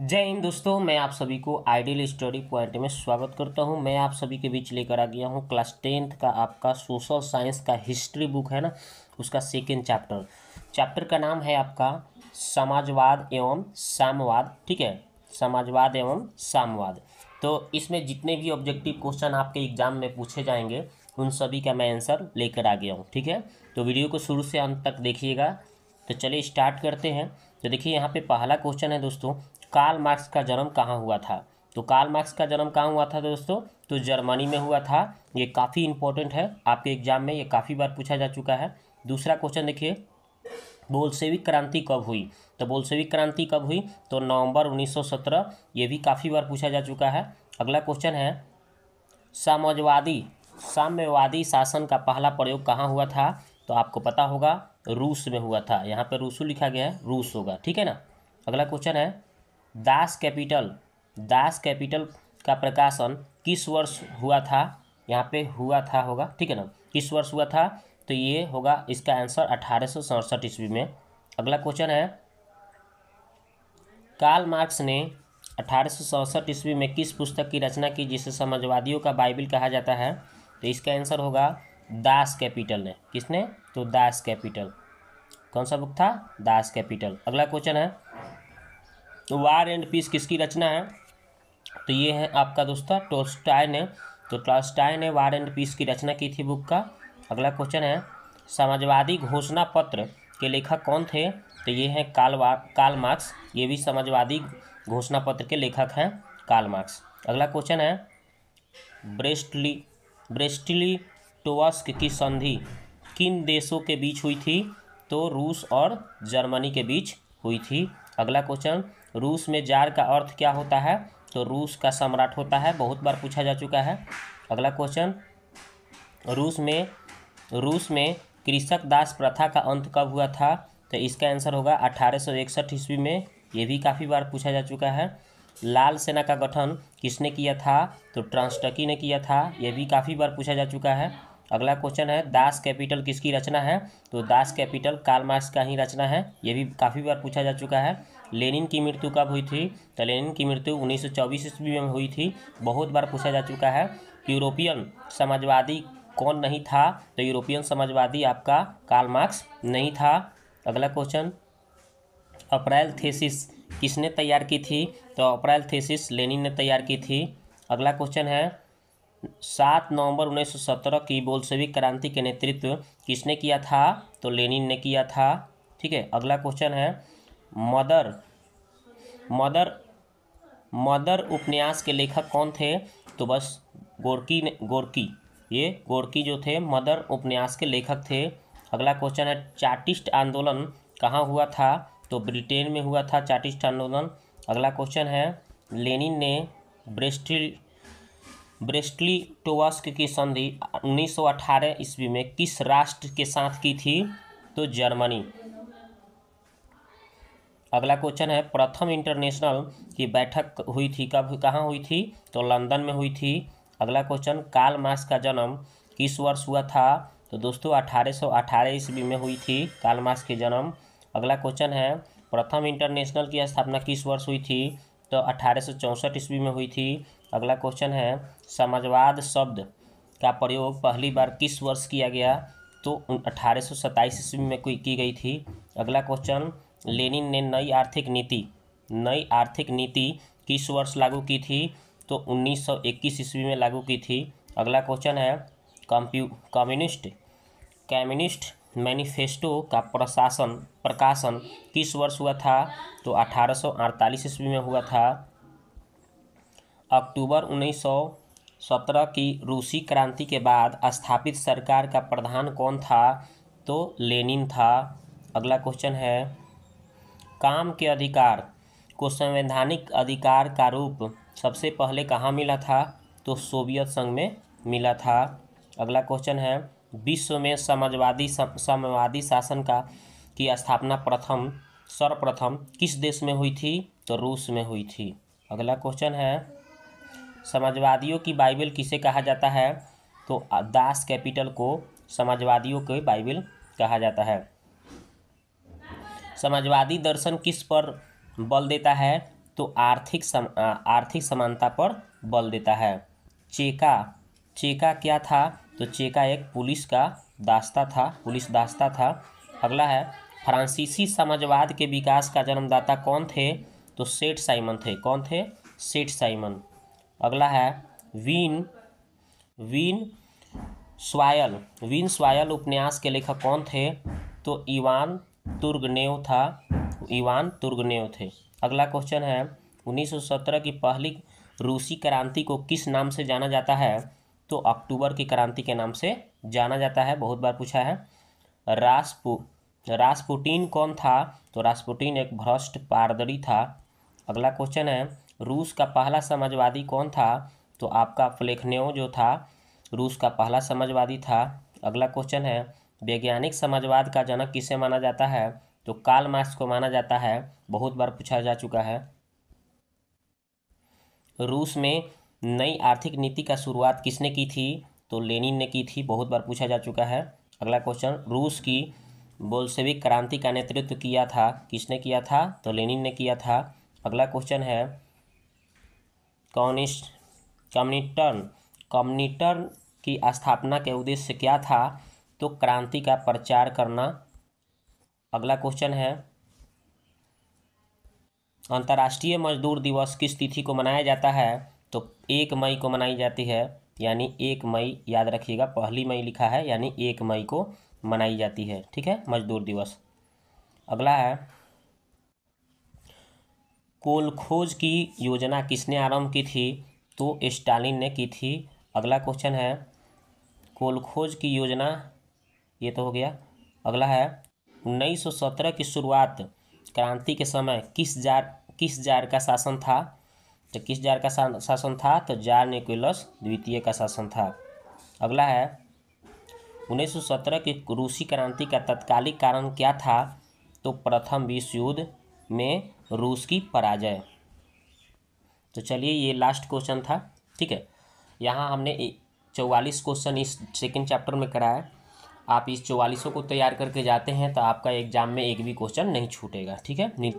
जय हिंद दोस्तों मैं आप सभी को आइडियल स्टडी पॉइंट में स्वागत करता हूं मैं आप सभी के बीच लेकर आ गया हूं क्लास टेंथ का आपका सोशल साइंस का हिस्ट्री बुक है ना उसका सेकेंड चैप्टर चैप्टर का नाम है आपका समाजवाद एवं सामवाद ठीक है समाजवाद एवं साम्यवाद तो इसमें जितने भी ऑब्जेक्टिव क्वेश्चन आपके एग्जाम में पूछे जाएंगे उन सभी का मैं आंसर लेकर आ गया हूँ ठीक है तो वीडियो को शुरू से अंत तक देखिएगा तो चलिए स्टार्ट करते हैं तो देखिए यहाँ पे पहला क्वेश्चन है दोस्तों कार्ल मार्क्स का जन्म कहाँ हुआ था तो कार्ल मार्क्स का जन्म कहाँ हुआ था दोस्तों तो जर्मनी में हुआ था ये काफ़ी इंपॉर्टेंट है आपके एग्जाम में ये काफ़ी बार पूछा जा चुका है दूसरा क्वेश्चन देखिए बोल्सेविक क्रांति कब हुई तो बोल्सेविक क्रांति कब हुई तो नवंबर 1917 ये भी काफ़ी बार पूछा जा चुका है अगला क्वेश्चन है साम्यवादी साम्यवादी शासन का पहला प्रयोग कहाँ हुआ था तो आपको पता होगा रूस में हुआ था यहाँ पर रूसू लिखा गया है रूस होगा ठीक है ना अगला क्वेश्चन है दास कैपिटल दास कैपिटल का प्रकाशन किस वर्ष हुआ था यहाँ पे हुआ था होगा ठीक है ना किस वर्ष हुआ था तो ये होगा इसका आंसर अठारह सड़सठ ईस्वी में अगला क्वेश्चन है कार्ल मार्क्स ने अठारह सड़सठ ईस्वी में किस पुस्तक की रचना की जिसे समाजवादियों का बाइबिल कहा जाता है तो इसका आंसर होगा दास कैपिटल ने किसने तो दास कैपिटल कौन सा बुक था दास कैपिटल अगला क्वेश्चन है तो वार एंड पीस किसकी रचना है तो ये है आपका दोस्तों टोस्टाय ने तो टोस्टाय ने वार एंड पीस की रचना की थी बुक का अगला क्वेश्चन है समाजवादी घोषणा पत्र के लेखक कौन थे तो ये हैं काल काल मार्क्स ये भी समाजवादी घोषणा पत्र के लेखक हैं काल मार्क्स अगला क्वेश्चन है ब्रेस्टली ब्रेस्टली टोस्क की संधि किन देशों के बीच हुई थी तो रूस और जर्मनी के बीच हुई थी अगला क्वेश्चन रूस में जार का अर्थ क्या होता है तो रूस का सम्राट होता है बहुत बार पूछा जा चुका है अगला क्वेश्चन रूस में रूस में कृषक दास प्रथा का अंत कब हुआ था तो इसका आंसर होगा अठारह ईस्वी में ये भी काफ़ी बार पूछा जा चुका है लाल सेना का गठन किसने किया था तो ट्रांसटकी ने किया था यह भी काफ़ी बार पूछा जा चुका है अगला क्वेश्चन है दास कैपिटल किसकी रचना है तो दास कैपिटल कार्ल मार्क्स का ही रचना है यह भी काफ़ी बार पूछा जा चुका है लेनिन की मृत्यु कब हुई थी तो लेनिन की मृत्यु 1924 ईस्वी में हुई थी बहुत बार पूछा जा चुका है यूरोपियन समाजवादी कौन नहीं था तो यूरोपियन समाजवादी आपका कार्ल मार्क्स नहीं था अगला क्वेश्चन अप्रैल थेसिस किसने तैयार की थी तो अप्रैल थेसिस लेनिन ने तैयार की थी अगला क्वेश्चन है सात नवंबर 1917 की बोल्सविक क्रांति के नेतृत्व किसने किया था तो लेनिन ने किया था ठीक है अगला क्वेश्चन है मदर मदर मदर उपन्यास के लेखक कौन थे तो बस गोरकी ने गोरकी ये गोरकी जो थे मदर उपन्यास के लेखक थे अगला क्वेश्चन है चार्टिस्ट आंदोलन कहाँ हुआ था तो ब्रिटेन में हुआ था चार्टिस्ट आंदोलन अगला क्वेश्चन है लेनिन ने ब्रेस्टिल ब्रेस्टली टोवस्क की संधि 1918 ईस्वी में किस राष्ट्र के साथ की थी तो जर्मनी अगला क्वेश्चन है प्रथम इंटरनेशनल की बैठक हुई थी कब कहाँ हुई थी तो लंदन में हुई थी अगला क्वेश्चन काल मास का जन्म किस वर्ष हुआ था तो दोस्तों अठारह सौ अठारह ईस्वी में हुई थी काल मास के जन्म अगला क्वेश्चन है प्रथम इंटरनेशनल की स्थापना किस वर्ष हुई थी तो अठारह सौ ईस्वी में हुई थी अगला क्वेश्चन है समाजवाद शब्द का प्रयोग पहली बार किस वर्ष किया गया तो अठारह सौ सत्ताईस ईस्वी में की गई थी अगला क्वेश्चन लेनिन ने नई आर्थिक नीति नई आर्थिक नीति किस वर्ष लागू की थी तो 1921 ईस्वी में लागू की थी अगला क्वेश्चन है कम्प्यू कम्युनिस्ट कम्युनिस्ट मैनिफेस्टो का प्रशासन प्रकाशन किस वर्ष हुआ था तो 1848 ईस्वी में हुआ था अक्टूबर 1917 की रूसी क्रांति के बाद स्थापित सरकार का प्रधान कौन था तो लेनिन था अगला क्वेश्चन है काम के अधिकार को संवैधानिक अधिकार का रूप सबसे पहले कहाँ मिला था तो सोवियत संघ में मिला था अगला क्वेश्चन है विश्व में समाजवादी साम्यवादी शासन का की स्थापना प्रथम सर्वप्रथम किस देश में हुई थी तो रूस में हुई थी अगला क्वेश्चन है समाजवादियों की बाइबल किसे कहा जाता है तो दास कैपिटल को समाजवादियों की बाइबल कहा जाता है समाजवादी दर्शन किस पर बल देता है तो आर्थिक सम आर्थिक समानता पर बल देता है चेका चेका क्या था तो चेका एक पुलिस का दास्ता था पुलिस दास्ता था अगला है फ्रांसीसी समाजवाद के विकास का जन्मदाता कौन थे तो सेठ साइमन थे कौन थे सेठ साइमन अगला है वीन वीन स्वायल वीन स्वायल उपन्यास के लेखक कौन थे तो इवान तुर्गनेव था इवान तुर्गनेव थे अगला क्वेश्चन है 1917 की पहली रूसी क्रांति को किस नाम से जाना जाता है तो अक्टूबर की क्रांति के नाम से जाना जाता है बहुत बार पूछा है रासपु रासपुटीन कौन था तो रासपुटीन एक भ्रष्ट पारदरी था अगला क्वेश्चन है रूस का पहला समाजवादी कौन था तो आपका फ्लेखनेव जो था रूस का पहला समाजवादी था अगला क्वेश्चन है वैज्ञानिक समाजवाद का जनक किसे माना जाता है तो काल मार्क्स को माना जाता है बहुत बार पूछा जा चुका है रूस में नई आर्थिक नीति का शुरुआत किसने की थी तो लेनिन ने की थी बहुत बार पूछा जा चुका है अगला क्वेश्चन रूस की बोल्सेविक क्रांति का नेतृत्व किया था किसने किया था तो लेनिन ने किया था अगला क्वेश्चन है कम्युनिस्ट कम्युनिटर्न कम्युनिटर्न की स्थापना के उद्देश्य क्या था तो क्रांति का प्रचार करना अगला क्वेश्चन है अंतर्राष्ट्रीय मजदूर दिवस किस तिथि को मनाया जाता है तो एक मई को मनाई जाती है यानी एक मई याद रखिएगा पहली मई लिखा है यानी एक मई को मनाई जाती है ठीक है मजदूर दिवस अगला है कोल खोज की योजना किसने आरंभ की थी तो स्टालिन ने की थी अगला क्वेश्चन है कोल खोज की योजना ये तो हो गया अगला है 1917 की शुरुआत क्रांति के समय किस जार किस जार का शासन था तो किस जार का शासन था तो जार निकोलस द्वितीय का शासन था अगला है 1917 की रूसी क्रांति का तत्कालिक कारण क्या था तो प्रथम विश्व युद्ध में रूस की पराजय तो चलिए ये लास्ट क्वेश्चन था ठीक है यहाँ हमने चौवालीस क्वेश्चन इस सेकेंड चैप्टर में कराया आप इस चौवालीसों को तैयार करके जाते हैं तो आपका एग्जाम में एक भी क्वेश्चन नहीं छूटेगा ठीक है